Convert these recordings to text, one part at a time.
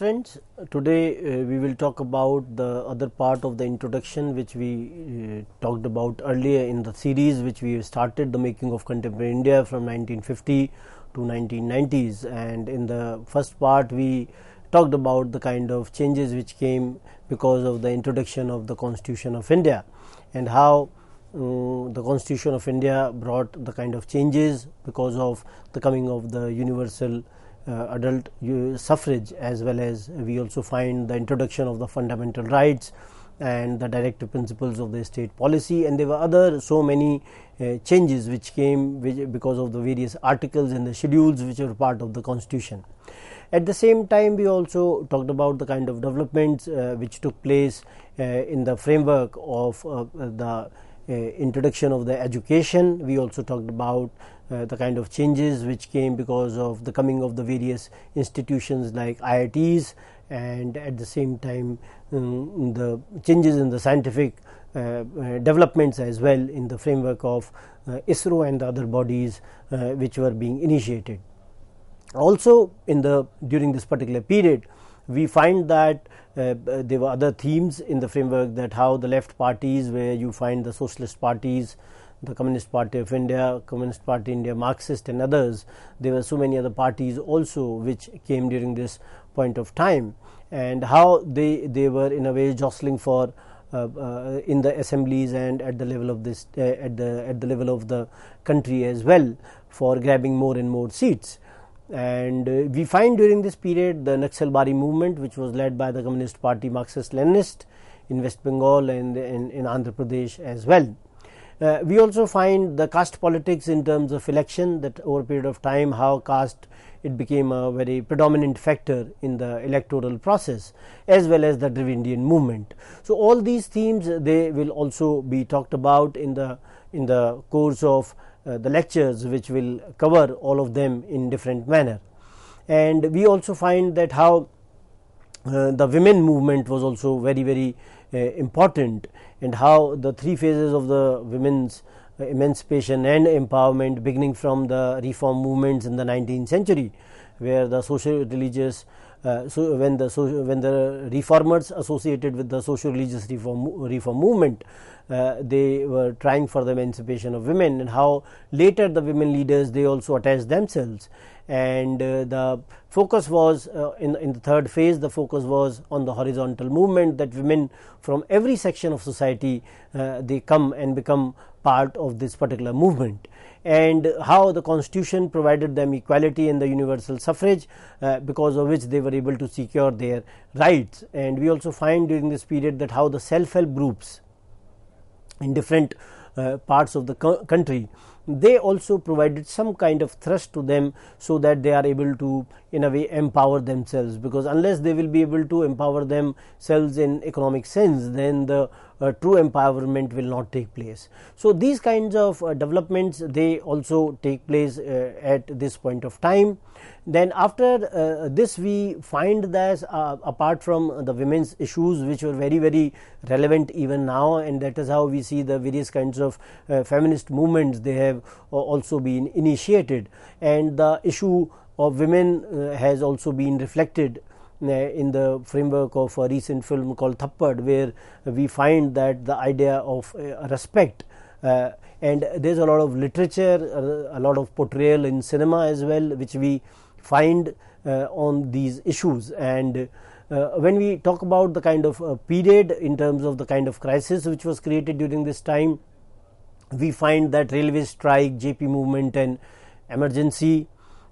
friends, today uh, we will talk about the other part of the introduction which we uh, talked about earlier in the series which we started the making of contemporary India from 1950 to 1990s and in the first part we talked about the kind of changes which came because of the introduction of the constitution of India and how um, the constitution of India brought the kind of changes because of the coming of the universal uh, adult uh, suffrage as well as we also find the introduction of the fundamental rights and the directive principles of the state policy and there were other so many uh, changes which came which because of the various articles and the schedules which were part of the constitution. At the same time we also talked about the kind of developments uh, which took place uh, in the framework of uh, the introduction of the education. We also talked about uh, the kind of changes which came because of the coming of the various institutions like IITs and at the same time um, the changes in the scientific uh, uh developments as well in the framework of uh, ISRO and the other bodies uh, which were being initiated. Also in the during this particular period we find that uh, there were other themes in the framework that how the left parties where you find the socialist parties the Communist Party of India, Communist Party India, Marxist, and others. There were so many other parties also which came during this point of time, and how they, they were in a way jostling for. Uh, uh, in the assemblies and at the level of this uh, at the at the level of the country as well for grabbing more and more seats and uh, we find during this period the Naxalbari movement which was led by the Communist Party Marxist Leninist in West Bengal and in, in Andhra Pradesh as well. Uh, we also find the caste politics in terms of election that over a period of time how caste it became a very predominant factor in the electoral process as well as the Dravidian movement. So, all these themes uh, they will also be talked about in the in the course of uh, the lectures which will cover all of them in different manner. And we also find that how uh, the women movement was also very very uh, important and how the three phases of the women's uh, emancipation and empowerment beginning from the reform movements in the 19th century where the social religious uh, so when the so when the reformers associated with the social religious reform reform movement uh, they were trying for the emancipation of women and how later the women leaders they also attached themselves and uh, the focus was uh, in, in the third phase the focus was on the horizontal movement that women from every section of society uh, they come and become part of this particular movement and how the constitution provided them equality and the universal suffrage uh, because of which they were able to secure their rights and we also find during this period that how the self help groups in different uh, parts of the co country they also provided some kind of thrust to them so that they are able to in a way empower themselves because unless they will be able to empower themselves in economic sense then the uh, true empowerment will not take place. So, these kinds of uh, developments they also take place uh, at this point of time. Then after uh, this we find that uh, apart from the women's issues which were very very relevant even now and that is how we see the various kinds of uh, feminist movements they have also been initiated and the issue of women has also been reflected in the framework of a recent film called Thappad, where we find that the idea of uh, respect. Uh, and there's a lot of literature, uh, a lot of portrayal in cinema as well, which we find on these issues. And uh, when we talk about the kind of uh, period in terms of the kind of crisis which was created during this time, we find that railway strike, JP movement, and emergency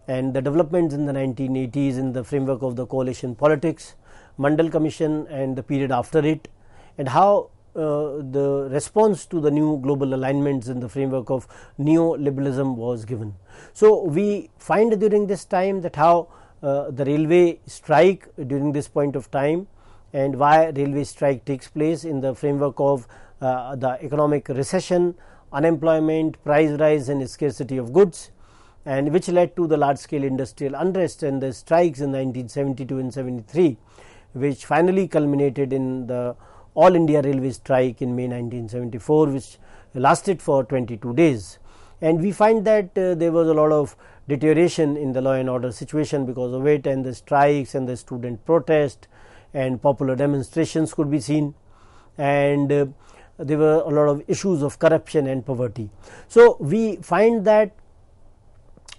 and the developments in the 1980s in the framework of the coalition politics, Mandal Commission and the period after it and how uh, the response to the new global alignments in the framework of neoliberalism was given. So, we find during this time that how uh, the railway strike during this point of time and why railway strike takes place in the framework of uh, the economic recession, unemployment, price rise and scarcity of goods and which led to the large scale industrial unrest and the strikes in 1972 and 73 which finally culminated in the all India railway strike in May 1974 which lasted for 22 days and we find that uh, there was a lot of deterioration in the law and order situation because of it and the strikes and the student protest and popular demonstrations could be seen and uh, there were a lot of issues of corruption and poverty. So, we find that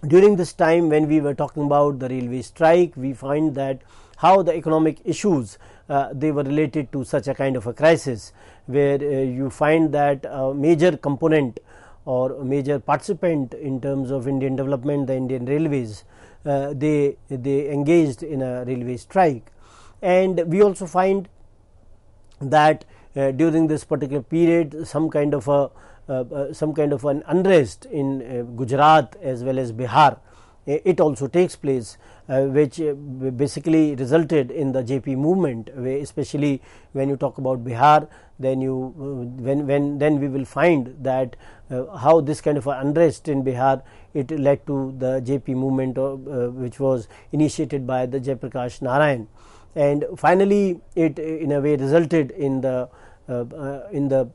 during this time when we were talking about the railway strike we find that how the economic issues uh, they were related to such a kind of a crisis where uh, you find that a major component or major participant in terms of Indian development the Indian railways uh, they they engaged in a railway strike and we also find that uh, during this particular period some kind of a uh, uh, some kind of an unrest in uh, Gujarat as well as Bihar it also takes place uh, which basically resulted in the JP movement especially when you talk about Bihar then you when when then we will find that uh, how this kind of unrest in Bihar it led to the JP movement which was initiated by the Jayaprakash Narayan and finally it in a way resulted in the in the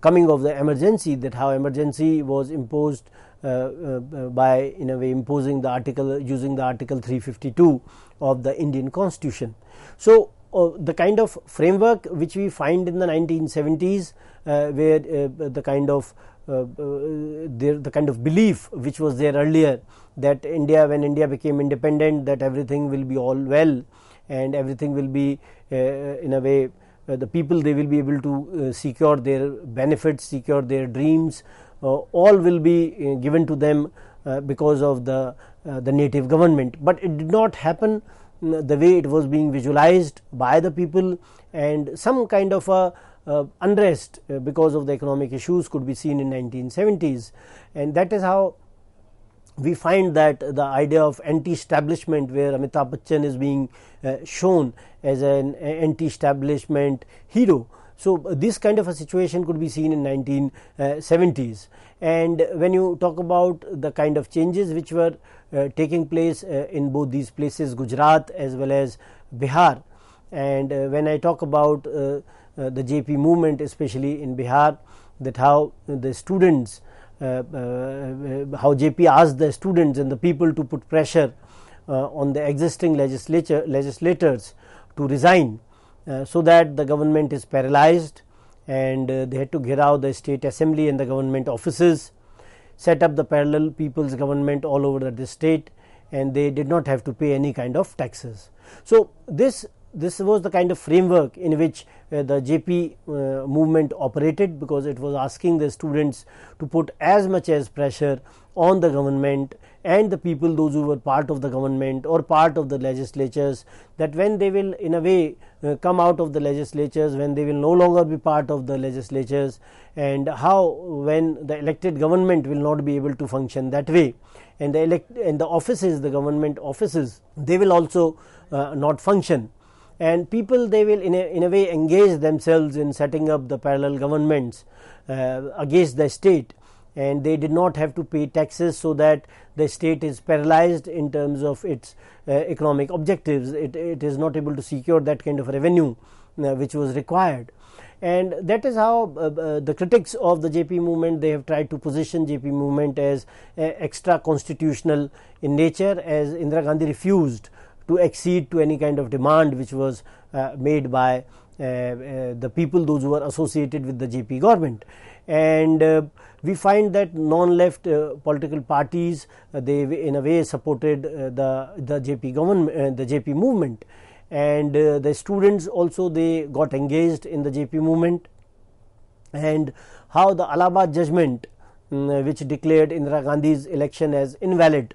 coming of the emergency that how emergency was imposed uh, uh, by in a way imposing the article using the article 352 of the Indian constitution. So, uh, the kind of framework which we find in the 1970s uh, where uh, the kind of uh, the kind of belief which was there earlier that India when India became independent that everything will be all well and everything will be in a way uh, the people they will be able to uh, secure their benefits, secure their dreams, uh, all will be given to them because of the, the native government. But it did not happen mm, the way it was being visualized by the people and some kind of a uh, unrest uh, because of the economic issues could be seen in 1970s and that is how we find that the idea of anti-establishment where Amitabh Bachchan is being uh, shown as an uh, anti-establishment hero. So, this kind of a situation could be seen in 1970s and when you talk about the kind of changes which were uh, taking place uh, in both these places Gujarat as well as Bihar and uh, when I talk about uh, the JP movement especially in Bihar that how the students uh, uh, how JP asked the students and the people to put pressure uh, on the existing legislature legislators to resign so that the government is paralyzed and they had to get out the state assembly and the government offices set up the parallel people's government all over the state and they did not have to pay any kind of taxes. So, this this was the kind of framework in which uh, the JP uh, movement operated because it was asking the students to put as much as pressure on the government and the people those who were part of the government or part of the legislatures that when they will in a way uh, come out of the legislatures when they will no longer be part of the legislatures and how when the elected government will not be able to function that way and the elect and the offices the government offices they will also uh, not function and people they will in a, in a way engage themselves in setting up the parallel governments uh, against the state and they did not have to pay taxes so that the state is paralyzed in terms of its uh, economic objectives it, it is not able to secure that kind of revenue uh, which was required and that is how uh, uh the critics of the jp movement they have tried to position jp movement as uh, extra constitutional in nature as indira gandhi refused to accede to any kind of demand which was uh, made by uh, uh, the people those who were associated with the JP government. And we find that non-left political parties they in a way supported the, the JP government, the JP movement and uh, the students also they got engaged in the JP movement and how the Allahabad judgment um, which declared Indira Gandhi's election as invalid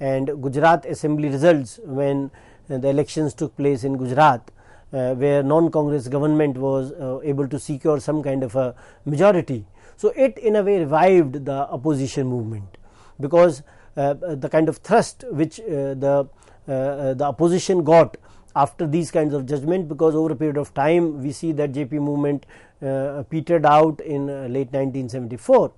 and Gujarat assembly results when uh, the elections took place in Gujarat uh, where non-Congress government was uh, able to secure some kind of a majority. So, it in a way revived the opposition movement because uh, the kind of thrust which uh, the, uh, the opposition got after these kinds of judgment because over a period of time we see that JP movement petered out in late 1974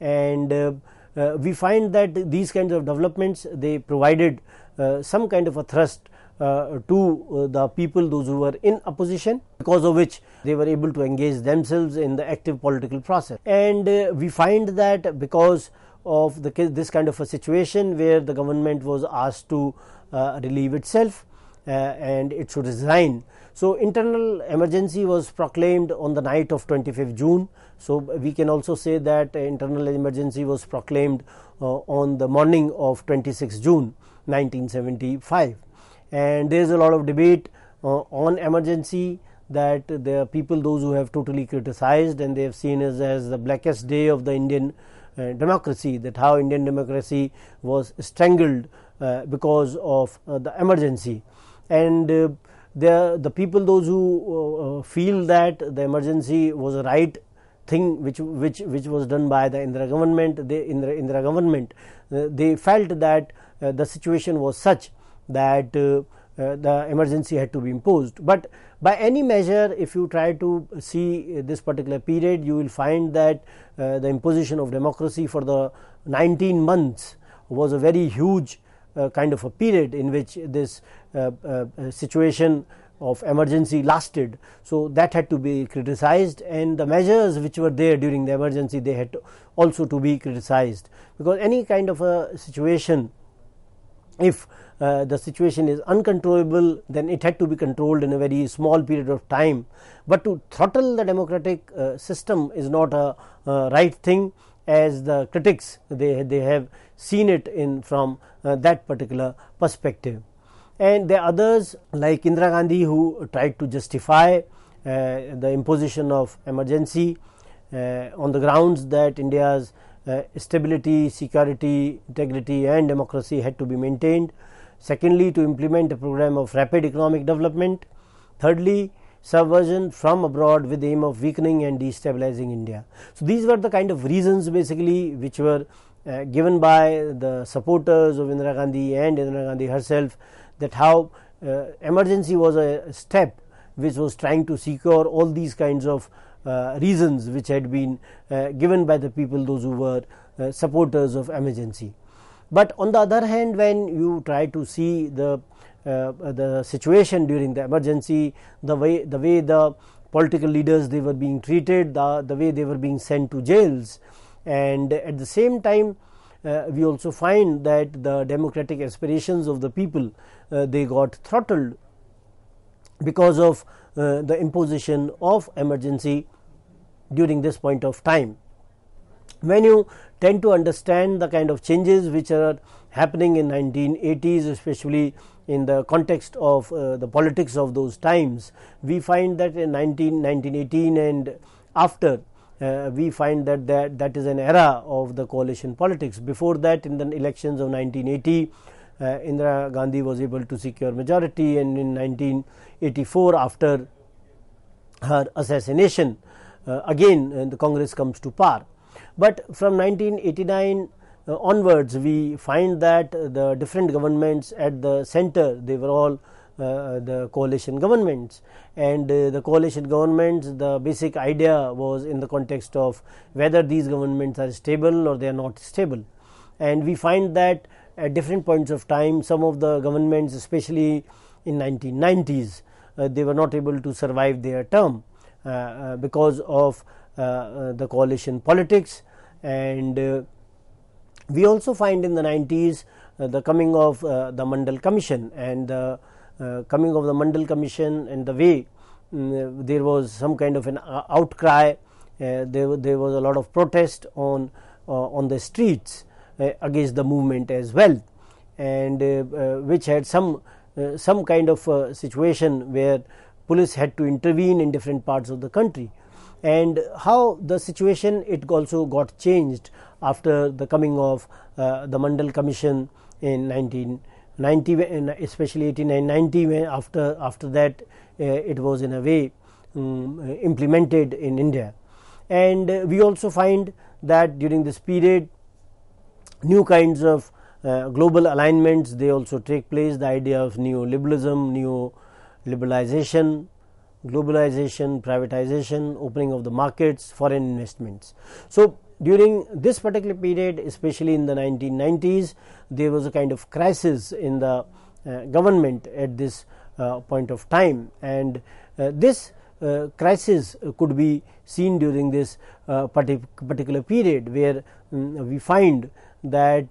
and uh, we find that these kinds of developments they provided uh, some kind of a thrust uh, to the people those who were in opposition because of which they were able to engage themselves in the active political process and we find that because of the, this kind of a situation where the government was asked to uh, relieve itself uh, and it should resign. So, internal emergency was proclaimed on the night of 25th June so we can also say that internal emergency was proclaimed uh, on the morning of 26 June 1975 and there is a lot of debate uh, on emergency that the people those who have totally criticized and they have seen as, as the blackest day of the Indian uh, democracy that how Indian democracy was strangled uh, because of uh, the emergency and uh, the, the people those who feel that the emergency was a right thing which which which was done by the Indira government the Indira, Indira government uh, they felt that uh, the situation was such that uh, the emergency had to be imposed but by any measure if you try to see this particular period you will find that uh, the imposition of democracy for the 19 months was a very huge uh, kind of a period in which this uh, situation of emergency lasted. So, that had to be criticized and the measures which were there during the emergency they had to also to be criticized because any kind of a situation if uh, the situation is uncontrollable then it had to be controlled in a very small period of time. But to throttle the democratic uh, system is not a uh, right thing as the critics they, they have seen it in from uh, that particular perspective and there are others like Indira Gandhi who tried to justify uh, the imposition of emergency uh, on the grounds that India's uh, stability, security, integrity and democracy had to be maintained. Secondly, to implement a program of rapid economic development. Thirdly, subversion from abroad with the aim of weakening and destabilizing India. So, these were the kind of reasons basically which were uh, given by the supporters of Indira Gandhi and Indira Gandhi herself that how uh, emergency was a step which was trying to secure all these kinds of uh, reasons which had been uh, given by the people those who were uh, supporters of emergency but on the other hand when you try to see the uh, the situation during the emergency the way the way the political leaders they were being treated the, the way they were being sent to jails and at the same time uh, we also find that the democratic aspirations of the people uh, they got throttled because of uh, the imposition of emergency during this point of time. When you tend to understand the kind of changes which are happening in 1980s, especially in the context of uh, the politics of those times, we find that in 19, 1918 and after uh, we find that, that that is an era of the coalition politics. Before that in the elections of 1980, uh, Indira Gandhi was able to secure majority and in 1984 after her assassination uh, again uh, the Congress comes to power. But from 1989 uh, onwards we find that the different governments at the center they were all uh, uh, the coalition governments and uh, the coalition governments the basic idea was in the context of whether these governments are stable or they are not stable and we find that at different points of time some of the governments especially in 1990s uh, they were not able to survive their term uh, uh, because of the coalition politics and we also find in the 90s the coming of the Mandal Commission and the uh, coming of the Mandal Commission and the way um, there was some kind of an uh, outcry, uh, there, there was a lot of protest on, on the streets against the movement as well and which had some, some kind of situation where police had to intervene in different parts of the country and how the situation it also got changed after the coming of uh, the Mandal Commission in 19 90 especially 1890, when after after that uh, it was in a way um, implemented in india and uh, we also find that during this period new kinds of uh, global alignments they also take place the idea of neoliberalism liberalisation, globalization privatization opening of the markets foreign investments so during this particular period, especially in the 1990s, there was a kind of crisis in the uh, government at this uh, point of time, and uh, this uh, crisis could be seen during this uh, particular period, where um, we find that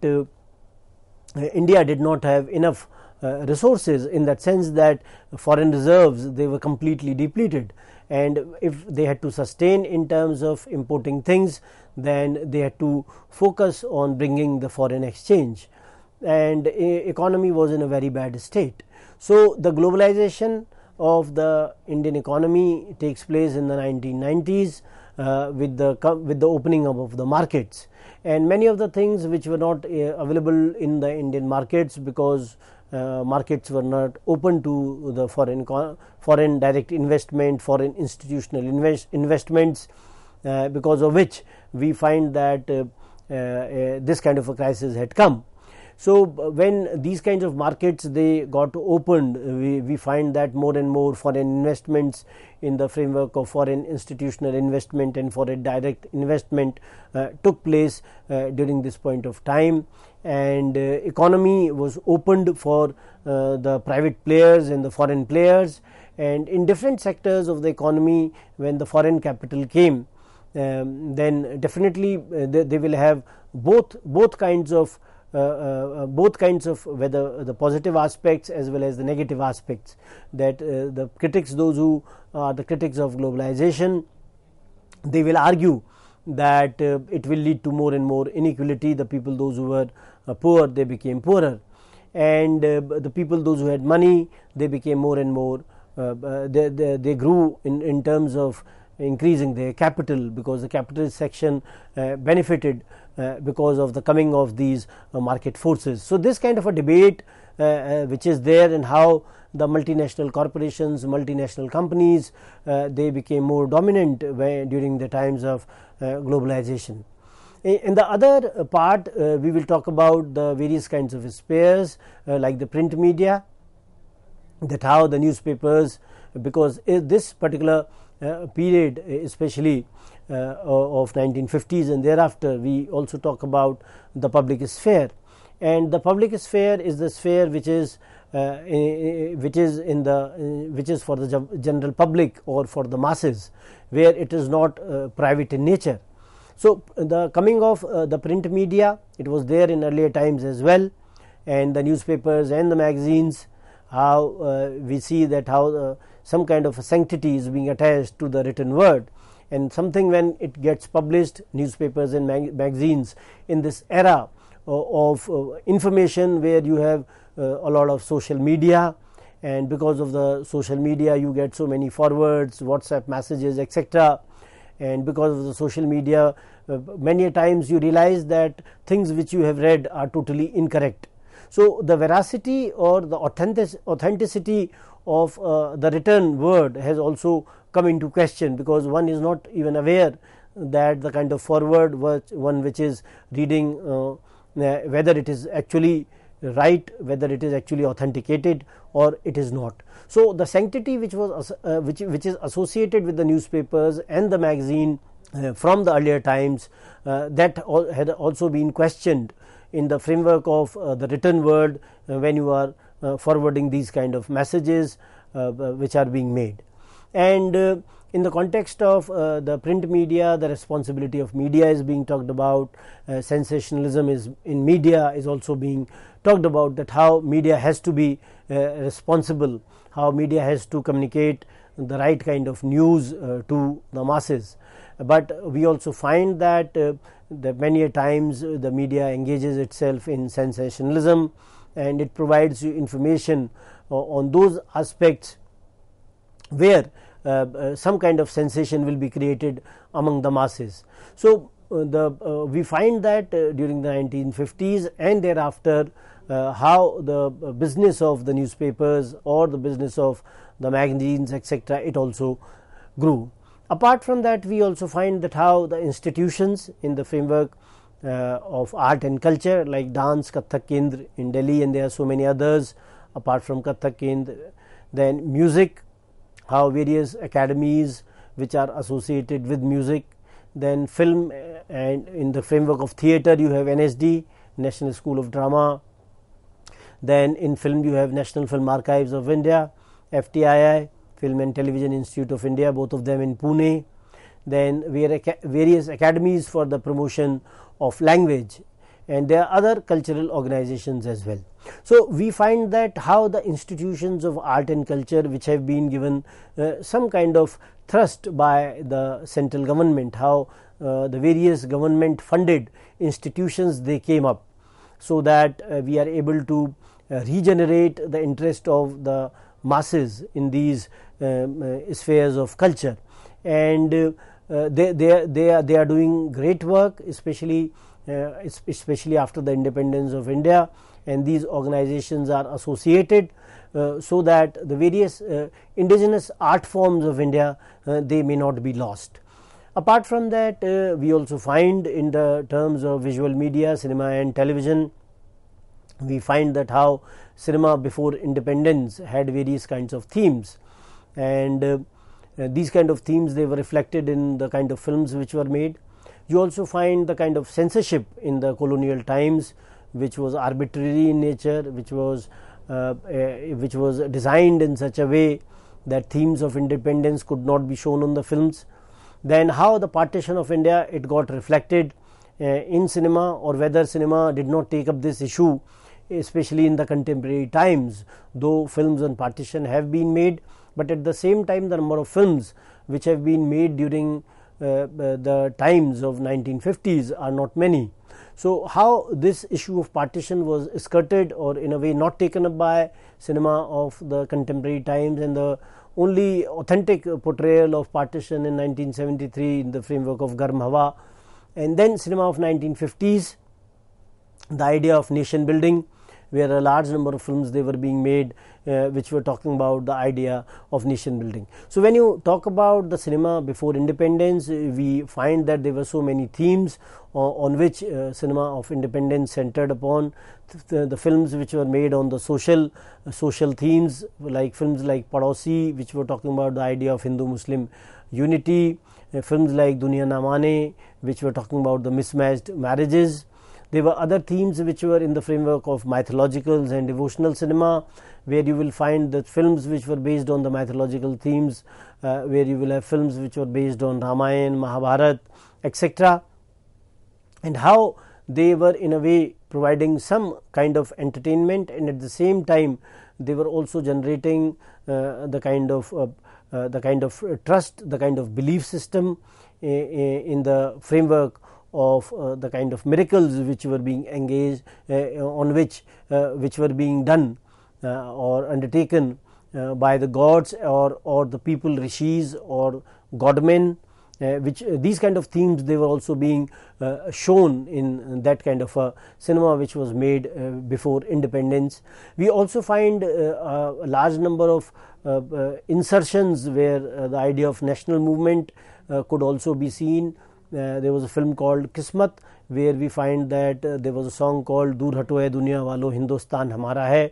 India did not have enough uh, resources in that sense that foreign reserves they were completely depleted and if they had to sustain in terms of importing things then they had to focus on bringing the foreign exchange and economy was in a very bad state. So, the globalization of the Indian economy takes place in the 1990s uh, with the with the opening up of the markets and many of the things which were not uh, available in the Indian markets because uh, markets were not open to the foreign foreign direct investment, foreign institutional invest investments, uh, because of which we find that uh, uh, uh this kind of a crisis had come. So, when these kinds of markets they got opened, we, we find that more and more foreign investments in the framework of foreign institutional investment and foreign direct investment uh, took place uh, during this point of time and uh, economy was opened for uh, the private players and the foreign players and in different sectors of the economy when the foreign capital came um, then definitely uh, they, they, will have both both kinds of uh, uh, uh, both kinds of whether the positive aspects as well as the negative aspects that the critics those who are the critics of globalization they will argue that uh, it will lead to more and more inequality the people those who were uh, poor they became poorer and uh, the people those who had money they became more and more they, they, they, grew in, in terms of increasing their capital because the capitalist section benefited uh, because of the coming of these uh, market forces. So, this kind of a debate uh, which is there and how the multinational corporations, multinational companies, they became more dominant during the times of globalization. In the other part, uh, we will talk about the various kinds of spares uh, like the print media, that how the newspapers, because this particular uh, period especially uh, of 1950s and thereafter we also talk about the public sphere and the public sphere is the sphere which is uh, which is in the uh, which is for the general public or for the masses where it is not uh, private in nature so the coming of uh, the print media it was there in earlier times as well and the newspapers and the magazines how uh, we see that how some kind of sanctity is being attached to the written word and something when it gets published newspapers and mag magazines in this era uh, of uh, information where you have uh, a lot of social media and because of the social media you get so many forwards whatsapp messages etc and because of the social media many times you realize that things which you have read are totally incorrect so the veracity or the authentic, authenticity of uh, the written word has also come into question because one is not even aware that the kind of forward which one which is reading uh, uh, whether it is actually right whether it is actually authenticated or it is not. So, the sanctity which was uh, which, which is associated with the newspapers and the magazine uh, from the earlier times uh, that had also been questioned in the framework of the written word when you are uh, forwarding these kind of messages uh, uh, which are being made and in the context of uh, the print media the responsibility of media is being talked about uh, sensationalism is in media is also being talked about that how media has to be uh, responsible how media has to communicate the right kind of news to the masses but we also find that that many times the media engages itself in sensationalism and it provides you information uh, on those aspects where uh, uh, some kind of sensation will be created among the masses. So, the we find that during the 1950s and thereafter uh, how the business of the newspapers or the business of the magazines etc it also grew apart from that we also find that how the institutions in the framework uh, of art and culture like dance Kathak Kendra in Delhi and there are so many others apart from Kathak Kendra. Then music, how various academies which are associated with music. Then film uh, and in the framework of theatre you have NSD, National School of Drama. Then in film you have National Film Archives of India, FTII, Film and Television Institute of India, both of them in Pune then various academies for the promotion of language and there are other cultural organizations as well. So, we find that how the institutions of art and culture which have been given uh, some kind of thrust by the central government, how uh, the various government funded institutions they came up. So, that uh, we are able to uh, regenerate the interest of the masses in these um, uh, spheres of culture and uh, they, they, they, are, they are doing great work especially uh, especially after the independence of India and these organizations are associated uh, so that the various uh, indigenous art forms of India uh, they may not be lost. Apart from that uh, we also find in the terms of visual media cinema and television we find that how cinema before independence had various kinds of themes and uh, these kind of themes they were reflected in the kind of films which were made. You also find the kind of censorship in the colonial times, which was arbitrary in nature, which was uh, uh, which was designed in such a way that themes of independence could not be shown on the films. Then how the partition of India it got reflected uh, in cinema or whether cinema did not take up this issue especially in the contemporary times though films on partition have been made but at the same time the number of films which have been made during uh, uh the times of 1950s are not many. So, how this issue of partition was skirted or in a way not taken up by cinema of the contemporary times and the only authentic portrayal of partition in 1973 in the framework of Garm Hawa and then cinema of 1950s, the idea of nation building where a large number of films they were being made uh, which we were talking about the idea of nation building. So, when you talk about the cinema before independence, we find that there were so many themes uh, on which uh, cinema of independence centered upon the, the, films which were made on the social uh, social themes like films like Padosi which were talking about the idea of Hindu Muslim unity uh, films like Duniya Namane which were talking about the mismatched marriages there were other themes which were in the framework of mythologicals and devotional cinema where you will find the films which were based on the mythological themes, uh, where you will have films which were based on Ramayana, Mahabharata, etc., and how they were in a way providing some kind of entertainment and at the same time they were also generating uh, the kind of uh, uh the kind of uh, trust, the kind of belief system eh, eh, in the framework of uh, the kind of miracles which were being engaged uh, on which uh, which were being done uh, or undertaken uh, by the gods or, or the people rishis or godmen uh, which uh, these kind of themes they were also being uh, shown in, in that kind of a cinema which was made uh, before independence we also find a large number of insertions where the idea of national movement could also be seen there was a film called kismat where we find that uh, there was a song called Dur Hato Hai Walo Hindustan Hamara Hai.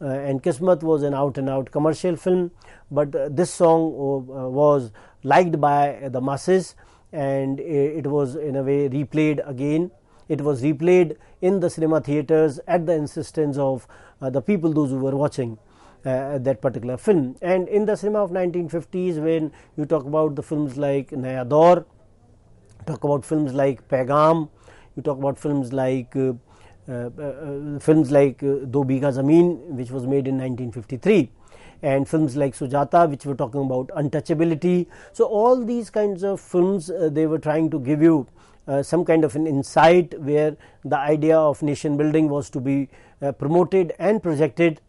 Uh, and Kismat was an out and out commercial film, but uh, this song uh, uh, was liked by the masses and it was in a way replayed again. It was replayed in the cinema theaters at the insistence of uh, the people, those who were watching. Uh, that particular film. And in the cinema of 1950s, when you talk about the films like Naya Daur, talk about films like Pagam, we talk about films like uh, uh, uh, films like Do Bigha Zameen which was made in 1953 and films like Sujata which were talking about untouchability. So, all these kinds of films uh, they were trying to give you uh, some kind of an insight where the idea of nation building was to be uh, promoted and projected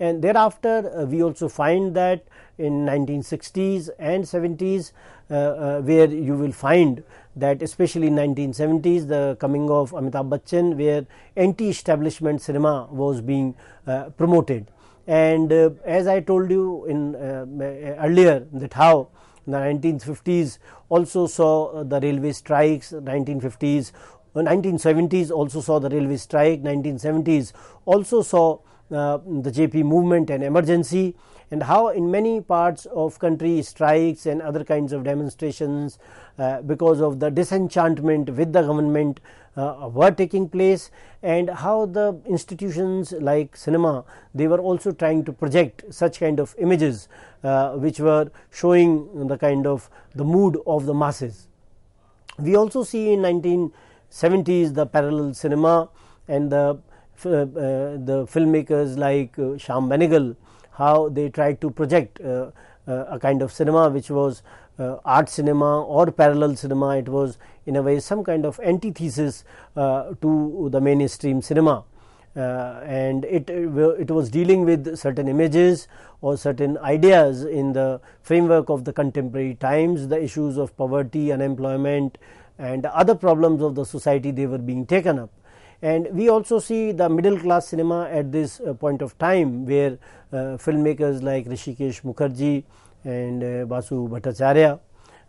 and thereafter we also find that in 1960s and 70s uh, uh, where you will find that especially in 1970s the coming of Amitabh Bachchan where anti-establishment cinema was being uh, promoted. And as I told you in earlier that how the 1950s also saw the railway strikes, 1950s 1970s also saw the railway strike, 1970s also saw uh, the JP movement and emergency and how in many parts of country strikes and other kinds of demonstrations uh, because of the disenchantment with the government uh, were taking place and how the institutions like cinema they were also trying to project such kind of images uh, which were showing the kind of the mood of the masses. We also see in 1970s the parallel cinema and the uh, uh the filmmakers like uh, Sham Benegal how they tried to project uh, uh, a kind of cinema which was uh, art cinema or parallel cinema. It was in a way some kind of antithesis to the mainstream cinema. Uh, and it it was dealing with certain images or certain ideas in the framework of the contemporary times the issues of poverty unemployment and other problems of the society they were being taken up and we also see the middle class cinema at this uh, point of time where uh, filmmakers like Rishikesh Mukherjee and uh, Basu Bhattacharya,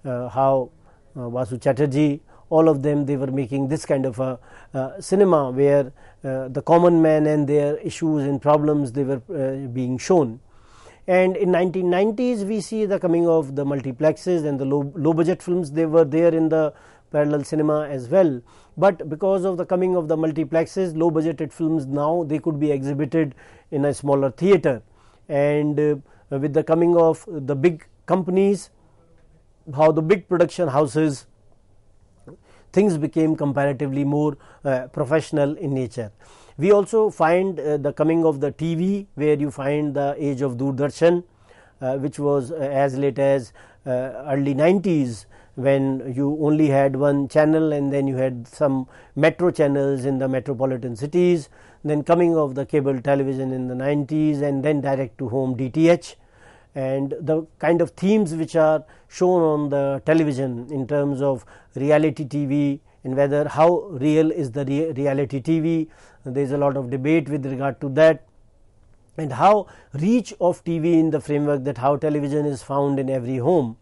how Basu Chatterjee all of them they were making this kind of a uh, cinema where uh, the common man and their issues and problems they were uh, being shown and in 1990s we see the coming of the multiplexes and the low, low budget films they were there in the parallel cinema as well. But because of the coming of the multiplexes, low budgeted films now they could be exhibited in a smaller theater. And uh, with the coming of the big companies, how the big production houses, things became comparatively more uh, professional in nature. We also find uh, the coming of the TV, where you find the age of Doordarshan, uh, which was uh, as late as uh, early 90s when you only had one channel and then you had some metro channels in the metropolitan cities, then coming of the cable television in the 90s and then direct to home DTH and the kind of themes which are shown on the television in terms of reality TV and whether how real is the re reality TV, there is a lot of debate with regard to that and how reach of TV in the framework that how television is found in every home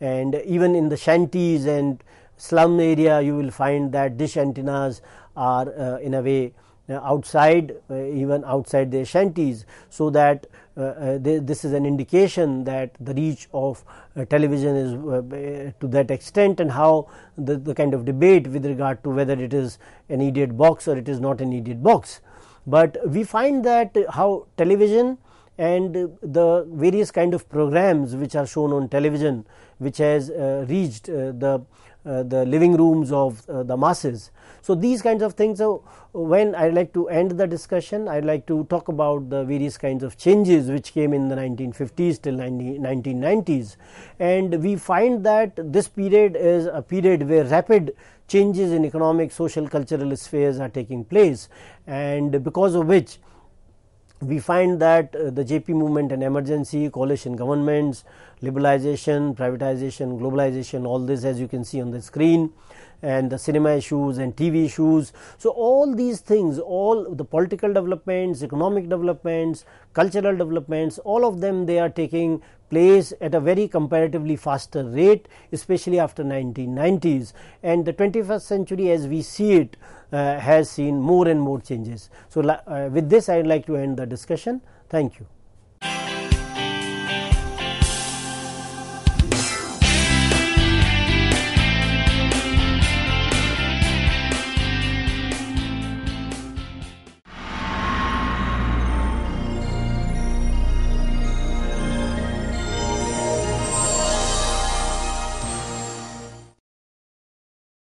and even in the shanties and slum area you will find that dish antennas are uh, in a way uh, outside uh, even outside their shanties so that uh, uh they, this is an indication that the reach of uh, television is to that extent and how the, the, kind of debate with regard to whether it is an idiot box or it is not an idiot box. But we find that how television and the various kind of programs which are shown on television which has uh, reached uh, the uh, the living rooms of uh, the masses so these kinds of things so when i like to end the discussion i'd like to talk about the various kinds of changes which came in the 1950s till 1990s and we find that this period is a period where rapid changes in economic social cultural spheres are taking place and because of which we find that uh, the JP movement and emergency, coalition governments, liberalization, privatization, globalization, all this as you can see on the screen and the cinema issues and TV issues. So, all these things, all the political developments, economic developments, cultural developments, all of them they are taking plays at a very comparatively faster rate especially after 1990s and the 21st century as we see it uh, has seen more and more changes. So, uh, with this I would like to end the discussion. Thank you.